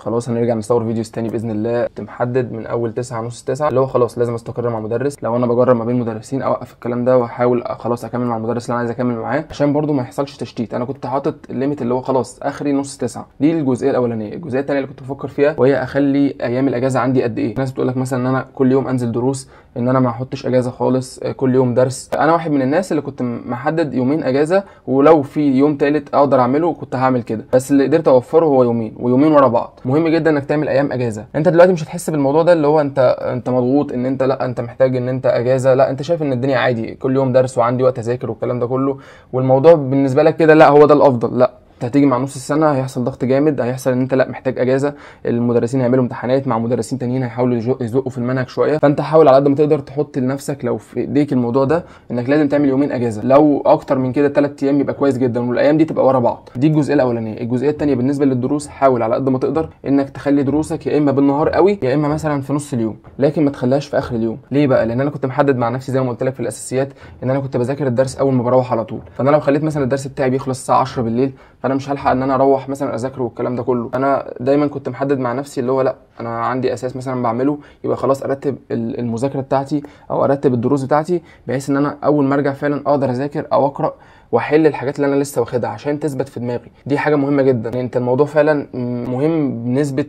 خلاص هنرجع نصور فيديوز تاني باذن الله كنت محدد من اول 9 نص 9 اللي هو خلاص لازم استقر مع مدرس لو انا بجرب ما بين مدرسين اوقف الكلام ده واحاول خلاص اكمل مع المدرس اللي انا عايز اكمل معاه عشان برده ما يحصلش تشتيت انا كنت حاطط الليميت اللي هو خلاص اخري نص 9 دي الجزئيه الاولانيه الجزئيه الثانيه اللي كنت بفكر فيها وهي اخلي ايام الاجازه عندي قد ايه الناس بتقول لك مثلا ان انا كل يوم انزل دروس ان انا ما احطش اجازه خالص آه، كل يوم درس انا واحد من الناس اللي كنت محدد يومين اجازه ولو في يوم تالت اقدر اعمله كنت هعمل كده بس اللي قدرت اوفره هو يومين ويومين ورا بعض مهم جدا انك تعمل ايام اجازه انت دلوقتي مش هتحس بالموضوع ده اللي هو انت انت مضغوط ان انت لا انت محتاج ان انت اجازه لا انت شايف ان الدنيا عادي كل يوم درس وعندي وقت اذاكر والكلام ده كله والموضوع بالنسبه لك كده لا هو ده الافضل لا هتيجي مع نص السنه هيحصل ضغط جامد هيحصل ان انت لا محتاج اجازه المدرسين هيعملوا امتحانات مع مدرسين تانيين هيحاولوا يزقوا في المنهج شويه فانت حاول على قد ما تقدر تحط لنفسك لو في ايديك الموضوع ده انك لازم تعمل يومين اجازه لو اكتر من كده ثلاث ايام يبقى كويس جدا والايام دي تبقى ورا بعض دي الجزئيه الاولانيه الجزئيه الثانيه بالنسبه للدروس حاول على قد ما تقدر انك تخلي دروسك يا اما بالنهار قوي يا اما مثلا في نص اليوم لكن ما تخليهاش في اخر اليوم ليه بقى لان انا كنت محدد مع نفسي زي ما قلت لك في الاساسيات ان انا كنت بذاكر الدرس اول ما بروح على طول فانا لو خليت مثلا الدرس بتاعي بيخلص الساعه 10 بالليل فانا مش هلحق ان انا اروح مثلا اذاكره والكلام ده كله انا دايما كنت محدد مع نفسي اللي هو لا انا عندي اساس مثلا بعمله يبقى خلاص ارتب المذاكره بتاعتي او ارتب الدروس بتاعتي بحيث ان انا اول ما ارجع فعلا اقدر اذاكر او اقرا واحل الحاجات اللي انا لسه واخدها عشان تثبت في دماغي دي حاجه مهمه جدا يعني انت الموضوع فعلا مهم بنسبه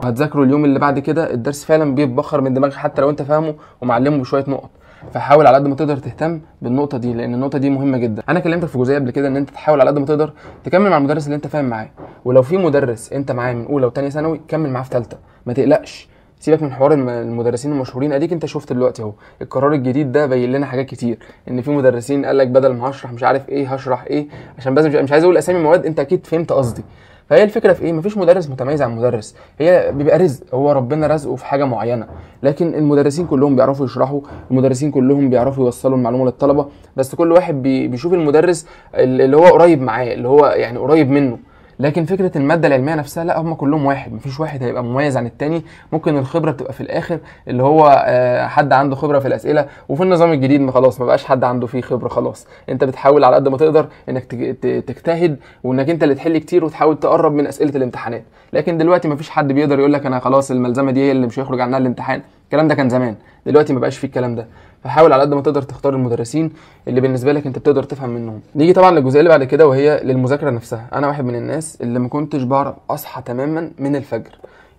100% وهتذاكره اليوم اللي بعد كده الدرس فعلا بيتبخر من دماغك حتى لو انت فاهمه ومعلمه بشويه نقط فحاول على قد ما تقدر تهتم بالنقطه دي لان النقطه دي مهمه جدا انا كلمتك في جزئيه قبل كده ان انت تحاول على قد ما تقدر تكمل مع المدرس اللي انت فاهم معاه ولو في مدرس انت معاه من اولى وثانيه ثانوي كمل معاه في ثالثه ما تقلقش سيبك من حوار المدرسين المشهورين اديك انت شفت دلوقتي اهو القرار الجديد ده بين لنا حاجات كتير ان في مدرسين قال لك بدل ما هشرح مش عارف ايه هشرح ايه عشان بس مش عايز اقول اسامي مواد انت اكيد فهمت قصدي فهي الفكره في ايه مفيش مدرس متميز عن مدرس هي بيبقى رزق هو ربنا رزقه في حاجه معينه لكن المدرسين كلهم بيعرفوا يشرحوا المدرسين كلهم بيعرفوا يوصلوا المعلومه للطلبه بس كل واحد بيشوف المدرس اللي هو قريب معاه اللي هو يعني قريب منه لكن فكره الماده العلميه نفسها لا هم كلهم واحد مفيش واحد هيبقى مميز عن التاني ممكن الخبره بتبقى في الاخر اللي هو آه، حد عنده خبره في الاسئله وفي النظام الجديد ما خلاص ما بقاش حد عنده فيه خبره خلاص انت بتحاول على قد ما تقدر انك تجتهد وانك انت اللي تحل كتير وتحاول تقرب من اسئله الامتحانات لكن دلوقتي ما فيش حد بيقدر يقول لك انا خلاص الملزمه دي هي اللي مش هيخرج عنها الامتحان الكلام ده كان زمان دلوقتي ما بقاش فيه الكلام ده فحاول على قد ما تقدر تختار المدرسين اللي بالنسبه لك انت بتقدر تفهم منهم نيجي طبعا للجزئيه اللي بعد كده وهي للمذاكره نفسها انا واحد من الناس اللي ما كنتش بعرف اصحى تماما من الفجر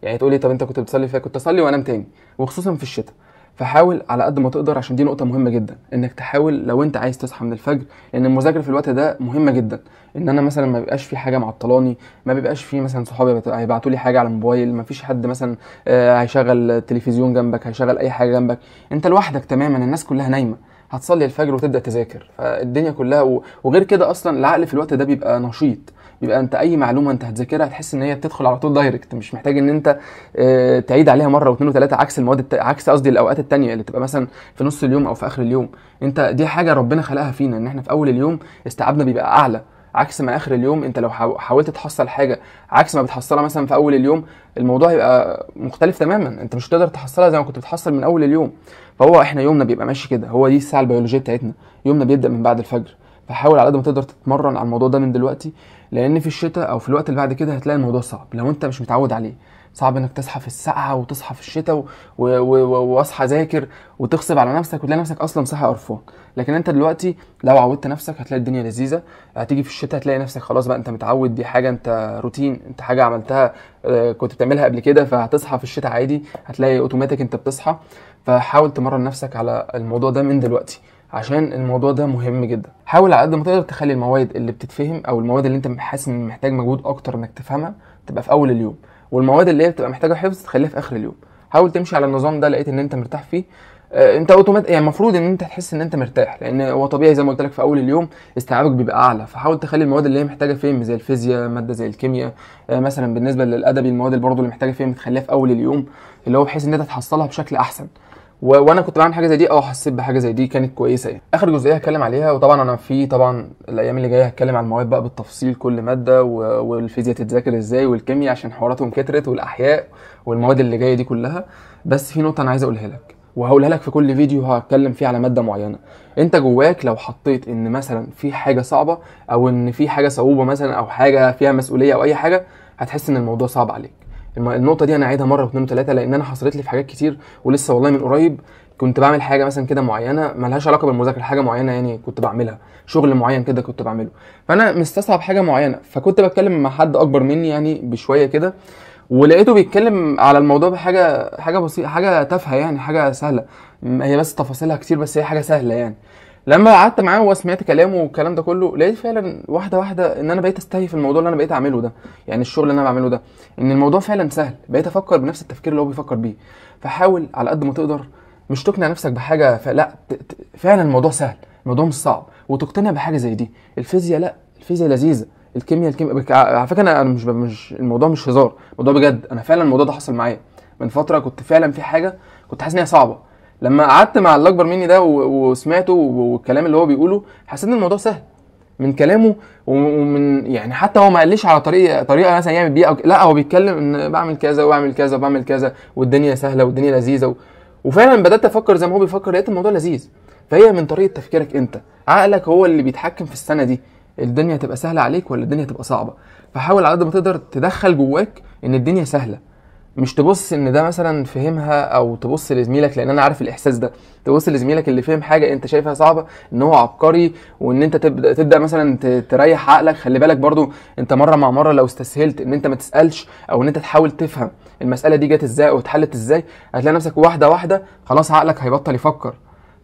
يعني تقول لي طب انت كنت بتصلي فيها كنت اصلي وانام تاني وخصوصا في الشتاء فحاول على قد ما تقدر عشان دي نقطه مهمه جدا انك تحاول لو انت عايز تصحى من الفجر لان المذاكره في الوقت ده مهمه جدا ان انا مثلا ما بيبقاش في حاجه معطلاني ما بيبقاش في مثلا صحابي هيبعتوا لي حاجه على الموبايل ما فيش حد مثلا آه، هيشغل تلفزيون جنبك هيشغل اي حاجه جنبك انت لوحدك تماما الناس كلها نايمه هتصلي الفجر وتبدا تذاكر فالدنيا كلها و... وغير كده اصلا العقل في الوقت ده بيبقى نشيط يبقى انت اي معلومه انت هتذاكرها هتحس ان هي بتدخل على طول دايركت مش محتاج ان انت آه، تعيد عليها مره واثنين وثلاثه عكس المواد الت... عكس قصدي الاوقات التانية اللي بتبقى مثلا في نص اليوم او في اخر اليوم انت دي حاجه ربنا خلقها فينا ان احنا في اول اليوم استيعابنا بيبقى اعلى عكس ما اخر اليوم انت لو حاولت تحصل حاجه عكس ما بتحصلها مثلا في اول اليوم الموضوع هيبقى مختلف تماما انت مش هتقدر تحصلها زي ما كنت بتحصل من اول اليوم فهو احنا يومنا بيبقى ماشي كده هو دي الساعه البيولوجيه بتاعتنا يومنا بيبدا من بعد الفجر فحاول على قد ما تقدر تتمرن على الموضوع ده من دلوقتي لان في الشتاء او في الوقت اللي بعد كده هتلاقي الموضوع صعب لو انت مش متعود عليه صعب انك تصحى في السقعه وتصحى في الشتاء واصحى ذاكر وتغصب على نفسك وتلاقي نفسك اصلا صحي قرفان لكن انت دلوقتي لو عودت نفسك هتلاقي الدنيا لذيذه هتيجي في الشتاء هتلاقي نفسك خلاص بقى انت متعود دي حاجه انت روتين انت حاجه عملتها آه، كنت بتعملها قبل كده فهتصحى في الشتاء عادي هتلاقي اوتوماتيك انت بتصحى فحاول تمرن نفسك على الموضوع ده من دلوقتي عشان الموضوع ده مهم جدا حاول على قد ما تقدر تخلي المواد اللي بتتفهم او المواد اللي انت حاسس ان محتاج مجهود اكتر انك تفهمها تبقى في اول اليوم والمواد اللي هي بتبقى محتاجه حفظ تخليها في اخر اليوم حاول تمشي على النظام ده لقيت ان انت مرتاح فيه آه انت اوتومات يعني المفروض ان انت تحس ان انت مرتاح لان هو طبيعي زي ما قلت لك في اول اليوم استيعابك بيبقى اعلى فحاول تخلي المواد اللي هي محتاجه فهم زي الفيزياء ماده زي الكيمياء آه مثلا بالنسبه للادبي المواد اللي برضه اللي محتاجه فهم تخليها في اول اليوم اللي هو بحيث ان انت تحصلها بشكل احسن و... وانا كنت بعمل حاجه زي دي او حسيت بحاجه زي دي كانت كويسه يعني اخر جزئيه هتكلم عليها وطبعا انا في طبعا الايام اللي جايه هتكلم على المواد بقى بالتفصيل كل ماده و... والفيزياء تتذاكر ازاي والكيمياء عشان حواراتهم كترت والاحياء والمواد اللي جايه دي كلها بس في نقطه انا عايز اقولها لك وهقولها لك في كل فيديو هتكلم فيه على ماده معينه انت جواك لو حطيت ان مثلا في حاجه صعبه او ان في حاجه صعوبه مثلا او حاجه فيها مسؤوليه او اي حاجه هتحس ان الموضوع صعب عليك النقطه دي انا عايدها مره واثنين وثلاثه لان انا حصلت لي في حاجات كتير ولسه والله من قريب كنت بعمل حاجه مثلا كده معينه ملهاش علاقه بالمذاكره حاجه معينه يعني كنت بعملها شغل معين كده كنت بعمله فانا مستصعب حاجه معينه فكنت بتكلم مع حد اكبر مني يعني بشويه كده ولقيته بيتكلم على الموضوع بحاجه حاجه بسيطه حاجه تافهه يعني حاجه سهله هي بس تفاصيلها كتير بس هي حاجه سهله يعني لما قعدت معاه وسمعت كلامه والكلام ده كله لقيت فعلا واحده واحده ان انا بقيت استهي في الموضوع اللي انا بقيت اعمله ده يعني الشغل اللي انا بعمله ده ان الموضوع فعلا سهل بقيت افكر بنفس التفكير اللي هو بيفكر بيه فحاول على قد ما تقدر مش تقنع نفسك بحاجه فلا فعلا الموضوع سهل الموضوع مش صعب وتقتنع بحاجه زي دي الفيزياء لا الفيزياء لذيذه الكيمياء الكيمياء على فكره انا مش مش الموضوع مش هزار الموضوع بجد انا فعلا الموضوع ده حصل معايا من فتره كنت فعلا في حاجه كنت حاسس ان هي صعبه لما قعدت مع اللي اكبر مني ده وسمعته والكلام اللي هو بيقوله حسيت ان الموضوع سهل من كلامه ومن يعني حتى هو ما قاليش على طريقه طريقه مثلا يعمل بيها لا هو بيتكلم ان بعمل كذا واعمل كذا وبعمل كذا والدنيا سهله والدنيا لذيذه و... وفعلا بدات افكر زي ما هو بيفكر لقيت الموضوع لذيذ فهي من طريقه تفكيرك انت عقلك هو اللي بيتحكم في السنه دي الدنيا هتبقى سهله عليك ولا الدنيا هتبقى صعبه فحاول على قد ما تقدر تدخل جواك ان الدنيا سهله مش تبص ان ده مثلا فهمها او تبص لزميلك لان انا عارف الاحساس ده تبص لزميلك اللي فهم حاجه انت شايفها صعبه ان هو عبقري وان انت تبدا تبدا مثلا تريح عقلك خلي بالك برضو انت مره مع مره لو استسهلت ان انت ما تسالش او ان انت تحاول تفهم المساله دي جت ازاي او اتحلت ازاي هتلاقي نفسك واحده واحده خلاص عقلك هيبطل يفكر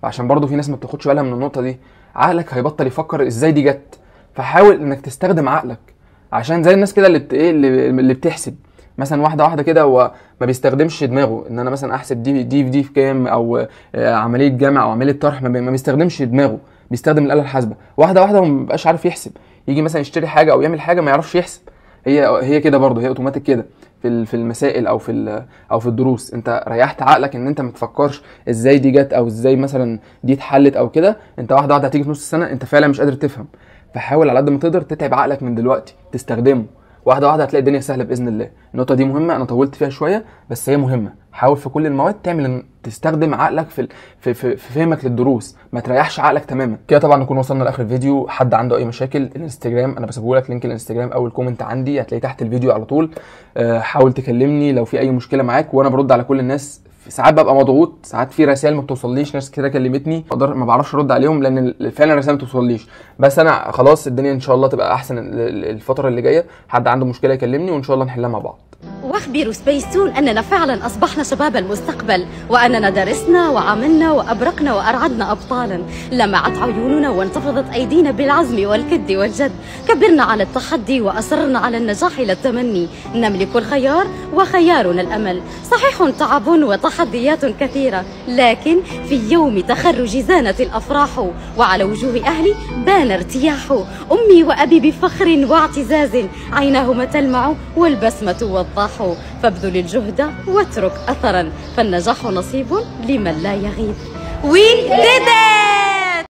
عشان برضو في ناس ما بتاخدش بالها من النقطه دي عقلك هيبطل يفكر ازاي دي جت فحاول انك تستخدم عقلك عشان زي الناس كده اللي بت... ايه اللي بتحسب مثلا واحده واحده كده هو ما بيستخدمش دماغه ان انا مثلا احسب دي دي في دي في كام او آه، عمليه جمع او عمليه طرح ما بيستخدمش دماغه بيستخدم الاله الحاسبه واحده واحده هو ما بيبقاش عارف يحسب يجي مثلا يشتري حاجه او يعمل حاجه ما يعرفش يحسب هي هي كده برضه هي اوتوماتيك كده في في المسائل او في او في الدروس انت ريحت عقلك ان انت ما تفكرش ازاي دي جت او ازاي مثلا دي اتحلت او كده انت واحده واحده هتيجي في نص السنه انت فعلا مش قادر تفهم فحاول على قد ما تقدر تتعب عقلك من دلوقتي تستخدمه واحده واحده هتلاقي الدنيا سهله باذن الله النقطه دي مهمه انا طولت فيها شويه بس هي مهمه حاول في كل المواد تعمل تستخدم عقلك في في في, في فهمك للدروس ما تريحش عقلك تماما كده طبعا نكون وصلنا لاخر الفيديو حد عنده اي مشاكل الانستجرام انا بسيبه لك لينك الانستجرام او الكومنت عندي هتلاقيه تحت الفيديو على طول آه، حاول تكلمني لو في اي مشكله معاك وانا برد على كل الناس ساعات ببقى مضغوط ساعات في رسائل ما بتوصليش ناس كده كلمتني اقدر ما بعرفش ارد عليهم لان فعلا الرسائل ما بتوصليش بس انا خلاص الدنيا ان شاء الله تبقى احسن الفتره اللي جايه حد عنده مشكله يكلمني وان شاء الله نحلها مع بعض واخبروا سبيس تون أننا فعلا أصبحنا شباب المستقبل وأننا درسنا وعملنا وأبرقنا وأرعدنا أبطالا لمعت عيوننا وانتفضت أيدينا بالعزم والكد والجد كبرنا على التحدي وأصرنا على النجاح إلى التمني نملك الخيار وخيارنا الأمل صحيح تعب وتحديات كثيرة لكن في يوم تخرج زانت الأفراح وعلى وجوه أهلي بان ارتياح أمي وأبي بفخر واعتزاز عيناهما تلمع والبسمة والضحك تنجح فابذل الجهد واترك أثرا فالنجاح نصيب لمن لا يغيب We did it!